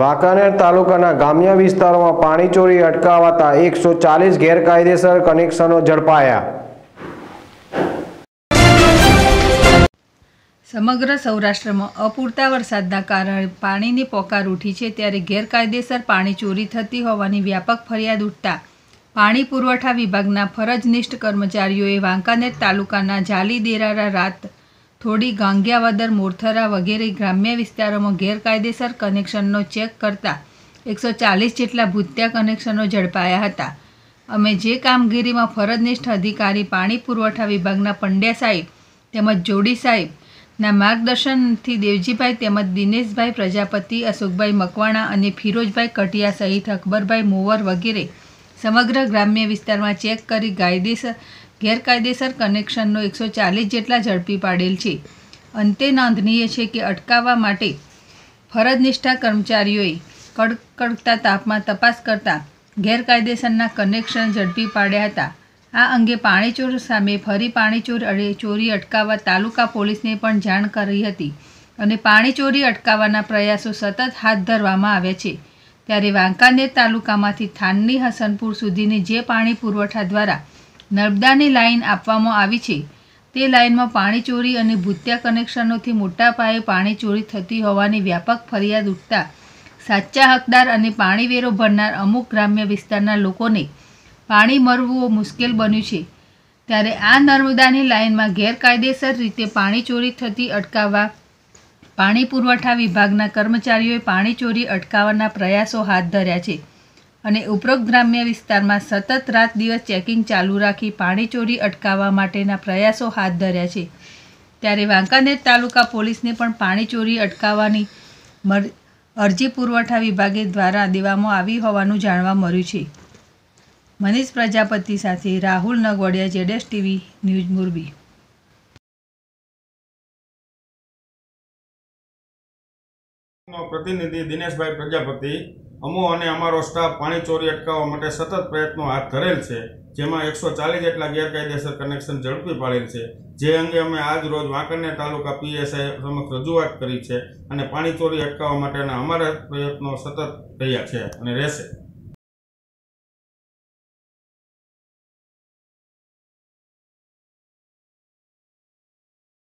વાંકાનેર તાલુકાના ગામ્ય વિસ્તારોમાં પાણી ચોરી અટકાવાતા એકસો ચાલીસ ગેરકાયદેસર કનેક્શનો ઝડપાયા સમગ્ર સૌરાષ્ટ્રમાં અપૂરતા વરસાદના કારણે પાણીની પોકાર ઉઠી છે ત્યારે ગેરકાયદેસર પાણી ચોરી થતી હોવાની વ્યાપક ફરિયાદ ઉઠતા પાણી પુરવઠા વિભાગના ફરજનિષ્ઠ કર્મચારીઓએ વાંકાનેર તાલુકાના જાલી દેરારા રાત થોડી ગાંગ્યાવાદર મોરથરા વગેરે ગ્રામ્ય વિસ્તારોમાં ગેરકાયદેસર કનેક્શનનો ચેક કરતા એકસો ચાલીસ જેટલા ભૂત્યા કનેક્શનો ઝડપાયા હતા અમે જે કામગીરીમાં ફરજનિષ્ઠ અધિકારી પાણી પુરવઠા વિભાગના પંડ્યા સાહેબ તેમજ જોડી સાહેબના માર્ગદર્શનથી દેવજીભાઈ તેમજ દિનેશભાઈ પ્રજાપતિ અશોકભાઈ મકવાણા અને ફિરોજભાઈ કટિયા સહિત અકબરભાઈ મોવર વગેરે સમગ્ર ગ્રામ્ય વિસ્તારમાં ચેક કરી કાયદેસર ગેરકાયદેસર કનેક્શનનો એકસો ચાલીસ જેટલા ઝડપી પાડેલ છે અંતે નોંધનીય છે કે અટકાવવા માટે ફરજ નિષ્ઠા કર્મચારીઓએ કડકડતા તાપમાં તપાસ કરતા ગેરકાયદેસરના કનેક્શન ઝડપી પાડ્યા હતા આ અંગે પાણીચોર સામે ફરી પાણીચોર ચોરી અટકાવવા તાલુકા પોલીસને પણ જાણ કરી હતી અને પાણીચોરી અટકાવવાના પ્રયાસો સતત હાથ ધરવામાં આવ્યા છે ત્યારે વાંકાનેર તાલુકામાંથી થાનની હસનપુર સુધીની જે પાણી પુરવઠા દ્વારા નર્મદાની લાઇન આપવામાં આવી છે તે લાઇનમાં પાણી ચોરી અને ભૂત્યા કનેક્શનોથી મોટા પાયે પાણી ચોરી થતી હોવાની વ્યાપક ફરિયાદ ઉઠતા સાચા હકદાર અને પાણી વેરો ભરનાર અમુક ગ્રામ્ય વિસ્તારના લોકોને પાણી મળવું મુશ્કેલ બન્યું છે ત્યારે આ નર્મદાની લાઇનમાં ગેરકાયદેસર રીતે પાણી ચોરી થતી અટકાવવા પાણી પુરવઠા વિભાગના કર્મચારીઓએ પાણી ચોરી અટકાવવાના પ્રયાસો હાથ ધર્યા છે અને ઉપરોક્ત ગ્રામ્ય વિસ્તારમાં સતત રાત દિવસ ચેકિંગ ચાલુ રાખી પાણી ચોરી અટકાવવા માટેના પ્રયાસો હાથ ધર્યા છે ત્યારે વાંકાનેર તાલુકા પોલીસને પણ પાણી ચોરી અટકાવવાની અરજી પુરવઠા વિભાગે દ્વારા દેવામાં આવી હોવાનું જાણવા મળ્યું છે મનીષ પ્રજાપતિ સાથે રાહુલ નગવડિયા જેડેસ ટીવી ન્યૂઝ મોરબી પ્રતિનિધિ દિનેશભાઈ પ્રજાપતિ અમો અને અમારો સ્ટાફ પાણી ચોરી અટકાવવા માટે સતત પ્રયત્નો હાથ ધરેલ છે જેમાં એકસો ચાલીસ જેટલા ગેરકાયદેસર કનેક્શન ઝડપી પાડેલ છે જે અંગે અમે આજ રોજ વાંકરને તાલુકા પીએસઆઈ સમક્ષ રજૂઆત કરી છે અને પાણી ચોરી અટકાવવા માટેના અમારા પ્રયત્નો સતત રહ્યા છે અને રહેશે